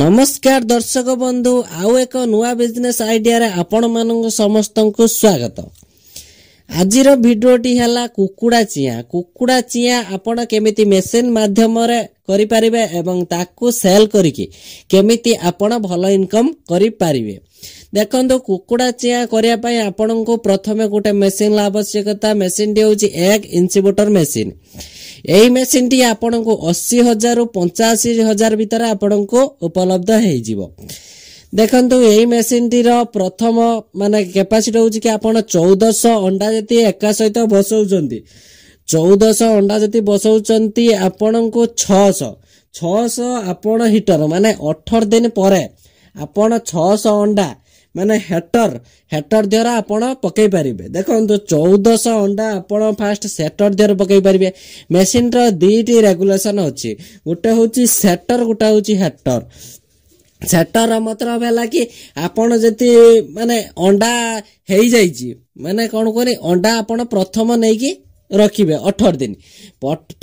ନମସ୍କାର ଦର୍ଶକ ବନ୍ଧୁ ଆଉ ଏକ ନୂଆ ବିଜନେସ୍ ଆଇଡିଆରେ ଆପଣମାନଙ୍କୁ ସମସ୍ତଙ୍କୁ ସ୍ଵାଗତ ଆଜିର ଭିଡ଼ିଓଟି ହେଲା କୁକୁଡ଼ା ଚିଆଁ କୁକୁଡ଼ା ଚିଆଁ ଆପଣ କେମିତି ମେସିନ୍ ମାଧ୍ୟମରେ କରିପାରିବେ ଏବଂ ତାକୁ ସେଲ୍ କରିକି କେମିତି ଆପଣ ଭଲ ଇନକମ୍ କରିପାରିବେ ଦେଖନ୍ତୁ କୁକୁଡ଼ା ଚିଆଁ କରିବା ପାଇଁ ଆପଣଙ୍କୁ ପ୍ରଥମେ ଗୋଟେ ମେସିନ୍ର ଆବଶ୍ୟକତା ମେସିନ୍ଟି ହେଉଛି ଏଗ୍ ଇନ୍ସିବୁଟର ମେସିନ୍ ଏହି ମେସିନ୍ଟି ଆପଣଙ୍କୁ ଅଶୀ ହଜାରରୁ ପଞ୍ଚାଅଶୀ ହଜାର ଭିତରେ ଆପଣଙ୍କୁ ଉପଲବ୍ଧ ହେଇଯିବ ଦେଖନ୍ତୁ ଏହି ମେସିନ୍ଟିର ପ୍ରଥମ ମାନେ କେପାସିଟି ହେଉଛି କି ଆପଣ ଚଉଦଶହ ଅଣ୍ଡା ଯଦି ଏକା ସହିତ ବସଉଛନ୍ତି ଚଉଦଶହ ଅଣ୍ଡା ଯଦି ବସଉଛନ୍ତି ଆପଣଙ୍କୁ ଛଅଶହ ଛଅଶହ ଆପଣ ହିଟର ମାନେ ଅଠର ଦିନ ପରେ ଆପଣ ଛଅଶହ ଅଣ୍ଡା ମାନେ ହେଟର ହେଟର ଦେହରେ ଆପଣ ପକାଇ ପାରିବେ ଦେଖନ୍ତୁ ଚଉଦଶହ ଅଣ୍ଡା ଆପଣ ଫାଷ୍ଟ ସେଟର ଦେହରେ ପକାଇ ପାରିବେ ମେସିନ୍ର ଦୁଇଟି ରେଗୁଲେସନ୍ ଅଛି ଗୋଟେ ହେଉଛି ସେଟର ଗୋଟେ ହେଉଛି ହେଟର ସେଟର ମତଲବ ହେଲା କି ଆପଣ ଯଦି ମାନେ ଅଣ୍ଡା ହେଇଯାଇଛି ମାନେ କ'ଣ କରେ ଅଣ୍ଡା ଆପଣ ପ୍ରଥମ ନେଇକି ରଖିବେ ଅଠର ଦିନ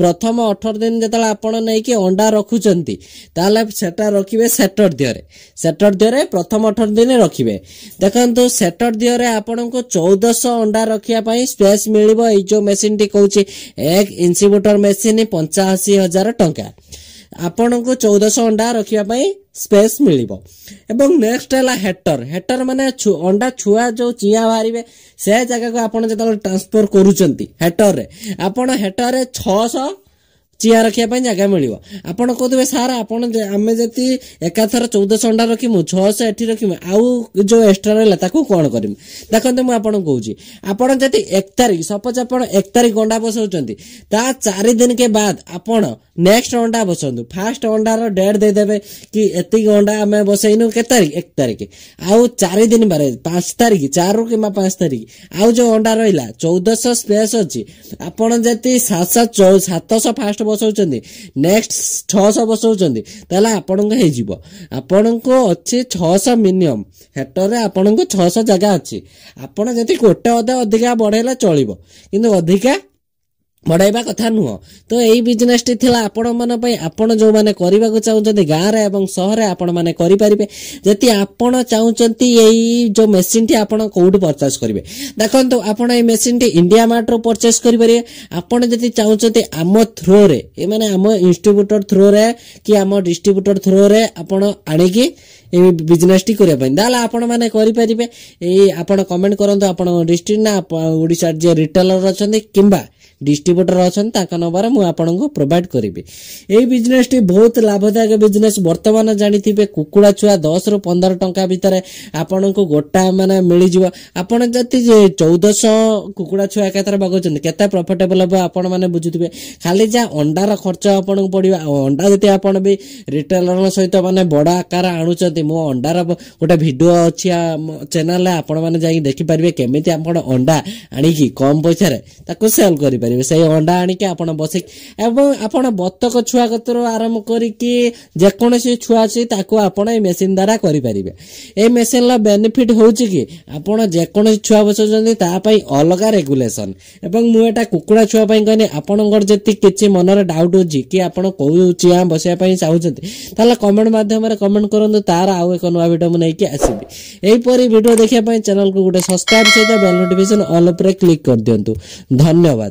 ପ୍ରଥମ ଅଠର ଦିନ ଯେତେବେଳେ ଆପଣ ନେଇକି ଅଣ୍ଡା ରଖୁଛନ୍ତି ତାହେଲେ ସେଟା ରଖିବେ ସେଟର ଦିଅରେ ସେଟର ଦିଅରେ ପ୍ରଥମ ଅଠର ଦିନ ରଖିବେ ଦେଖନ୍ତୁ ସେଟର ଦିଅରେ ଆପଣଙ୍କୁ ଚଉଦଶହ ଅଣ୍ଡା ରଖିବା ପାଇଁ ସ୍ପେସ୍ ମିଳିବ ଏଇ ଯେଉଁ ମେସିନ୍ଟି କହୁଛି ଏକ ଇନ୍ସିବ୍ୟୁଟର ମେସିନ୍ ପଞ୍ଚାଅଶୀ ହଜାର ଟଙ୍କା ଆପଣଙ୍କୁ ଚଉଦଶହ ଅଣ୍ଡା ରଖିବା ପାଇଁ ସ୍ପେସ୍ ମିଳିବ ଏବଂ ନେକ୍ସଟ ହେଲା ହେଟର ହେଟର ମାନେ ଅଣ୍ଡା ଛୁଆ ଯେଉଁ ଚିଆଁ ବାହାରିବେ ସେ ଜାଗାକୁ ଆପଣ ଯେତେବେଳେ ଟ୍ରାନ୍ସଫର କରୁଛନ୍ତି ହେଟରରେ ଆପଣ ହେଟରରେ ଛଅଶହ ଚିଆଁ ରଖିବା ପାଇଁ ଜାଗା ମିଳିବ ଆପଣ କହୁଥିବେ ସାର୍ ଆପଣ ଆମେ ଯଦି ଏକାଥର ଚଉଦଶହ ଅଣ୍ଡା ରଖିମୁ ଛଅଶହ ଏଠି ରଖିମୁ ଆଉ ଯେଉଁ ଏକ୍ସଟ୍ରା ରହିଲା ତାକୁ କ'ଣ କରିମୁ ଦେଖନ୍ତୁ ମୁଁ ଆପଣଙ୍କୁ କହୁଛି ଆପଣ ଯଦି ଏକ ତାରିଖ ସପୋଜ୍ ଆପଣ ଏକ ତାରିଖ ଅଣ୍ଡା ବସାଉଛନ୍ତି ତା ଚାରି ଦିନକେ ବାଦ ଆପଣ ନେକ୍ସଟ ଅଣ୍ଡା ବସାନ୍ତୁ ଫାର୍ଷ୍ଟ ଅଣ୍ଡାର ଡେଟ୍ ଦେଇଦେବେ କି ଏତିକି ଅଣ୍ଡା ଆମେ ବସେଇନୁ କେତେ ତାରିଖ ଏକ ତାରିଖ ଆଉ ଚାରି ଦିନ ବାରେ ପାଞ୍ଚ ତାରିଖ ଚାରିରୁ କିମ୍ବା ପାଞ୍ଚ ତାରିଖ ଆଉ ଯେଉଁ ଅଣ୍ଡା ରହିଲା ଚଉଦଶହ ସ୍ପେସ୍ ଅଛି ଆପଣ ଯଦି ସାତଶହ ସାତଶହ ଫାର୍ଷ୍ଟ ବସାଉଛନ୍ତି ନେକ୍ସଟ ଛଅଶହ ବସାଉଛନ୍ତି ତାହେଲେ ଆପଣଙ୍କ ହେଇଯିବ ଆପଣଙ୍କ ଅଛି ଛଅଶହ ମିନିମମ୍ ହେଟରରେ ଆପଣଙ୍କ ଛଅଶହ ଜାଗା ଅଛି ଆପଣ ଯଦି ଗୋଟେ ଅଧା ଅଧିକା ବଢ଼େଇଲେ ଚଳିବ କିନ୍ତୁ ଅଧିକା ବଢ଼ାଇବା କଥା ନୁହଁ ତ ଏଇ ବିଜନେସ୍ଟି ଥିଲା ଆପଣମାନଙ୍କ ପାଇଁ ଆପଣ ଯେଉଁମାନେ କରିବାକୁ ଚାହୁଁଛନ୍ତି ଗାଁରେ ଏବଂ ସହରରେ ଆପଣମାନେ କରିପାରିବେ ଯଦି ଆପଣ ଚାହୁଁଛନ୍ତି ଏଇ ଯେଉଁ ମେସିନ୍ଟି ଆପଣ କେଉଁଠି ପର୍ଚେସ୍ କରିବେ ଦେଖନ୍ତୁ ଆପଣ ଏଇ ମେସିନ୍ଟି ଇଣ୍ଡିଆ ମାର୍ଟରୁ ପର୍ଚେସ୍ କରିପାରିବେ ଆପଣ ଯଦି ଚାହୁଁଛନ୍ତି ଆମ ଥ୍ରୋରେ ଏମାନେ ଆମ ଇନଷ୍ଟ୍ରିବ୍ୟୁଟର ଥ୍ରୋରେ କି ଆମ ଡିଷ୍ଟ୍ରିବ୍ୟୁଟର ଥ୍ରୋରେ ଆପଣ ଆଣିକି ଏଇ ବିଜନେସ୍ଟି କରିବା ପାଇଁ ତାହେଲେ ଆପଣମାନେ କରିପାରିବେ ଏଇ ଆପଣ କମେଣ୍ଟ କରନ୍ତୁ ଆପଣ ଡିଷ୍ଟ୍ରିକ୍ଟ ନା ଓଡ଼ିଶାର ଯିଏ ରିଟେଲର ଅଛନ୍ତି କିମ୍ବା ডিস্ট্রিব্ୟୁଟର ଅଛନ୍ତି ତାଙ୍କ ନମ୍ବର ମୁଁ ଆପଣଙ୍କୁ ପ୍ରୋଭାଇଡ଼ କରିବି ଏଇ ବିଜନେସଟି ବହୁତ ଲାଭଦାୟକ ବିଜନେସ ବର୍ତ୍ତମାନ ଜାଣିଥିବେ କୁକୁଡ଼ା ଛୁଆ ଦଶରୁ ପନ୍ଦର ଟଙ୍କା ଭିତରେ ଆପଣଙ୍କୁ ଗୋଟା ମାନେ ମିଳିଯିବ ଆପଣ ଯଦି ଚଉଦଶହ କୁକୁଡ଼ା ଛୁଆ ଏକାଥରେ ମଗାଉଛନ୍ତି କେତେ ପ୍ରଫିଟେବଲ ହେବ ଆପଣମାନେ ବୁଝୁଥିବେ ଖାଲି ଯାହା ଅଣ୍ଡାର ଖର୍ଚ୍ଚ ଆପଣଙ୍କୁ ପଡ଼ିବ ଆଉ ଅଣ୍ଡା ଯଦି ଆପଣ ବି ରିଟେଲରଙ୍କ ସହିତ ମାନେ ବଡ଼ ଆକାର ଆଣୁଛନ୍ତି ମୋ ଅଣ୍ଡାର ଗୋଟେ ଭିଡ଼ିଓ ଅଛି ଚ୍ୟାନେଲରେ ଆପଣମାନେ ଯାଇକି ଦେଖିପାରିବେ କେମିତି ଆପଣ ଅଣ୍ଡା ଆଣିକି କମ୍ ପଇସାରେ ତାକୁ ସେଲ୍ କରିପାରିବେ କରିବେ ସେଇ ଅଣ୍ଡା ଆଣିକି ଆପଣ ବସି ଏବଂ ଆପଣ ବତକ ଛୁଆ କତରୁ ଆରମ୍ଭ କରିକି ଯେକୌଣସି ଛୁଆ ଅଛି ତାକୁ ଆପଣ ଏଇ ମେସିନ୍ ଦ୍ୱାରା କରିପାରିବେ ଏଇ ମେସିନ୍ର ବେନିଫିଟ୍ ହେଉଛି କି ଆପଣ ଯେକୌଣସି ଛୁଆ ବସାଉଛନ୍ତି ତା ପାଇଁ ଅଲଗା ରେଗୁଲେସନ୍ ଏବଂ ମୁଁ ଏଇଟା କୁକୁଡ଼ା ଛୁଆ ପାଇଁ କହିନି ଆପଣଙ୍କର ଯେତିକି କିଛି ମନରେ ଡାଉଟ୍ ହେଉଛି କି ଆପଣ କେଉଁ ଚିଆଁ ବସିବା ପାଇଁ ଚାହୁଁଛନ୍ତି ତାହେଲେ କମେଣ୍ଟ ମାଧ୍ୟମରେ କମେଣ୍ଟ କରନ୍ତୁ ତାର ଆଉ ଏକ ନୂଆ ଭିଡ଼ିଓ ମୁଁ ନେଇକି ଆସିବି ଏହିପରି ଭିଡ଼ିଓ ଦେଖିବା ପାଇଁ ଚ୍ୟାନେଲକୁ ଗୋଟେ ସବସ୍କ୍ରାଇବ୍ ସହିତ ବେଲ୍ ନୋଟିଫିକେସନ୍ ଅଲ୍ ଉପରେ କ୍ଲିକ୍ କରିଦିଅନ୍ତୁ ଧନ୍ୟବାଦ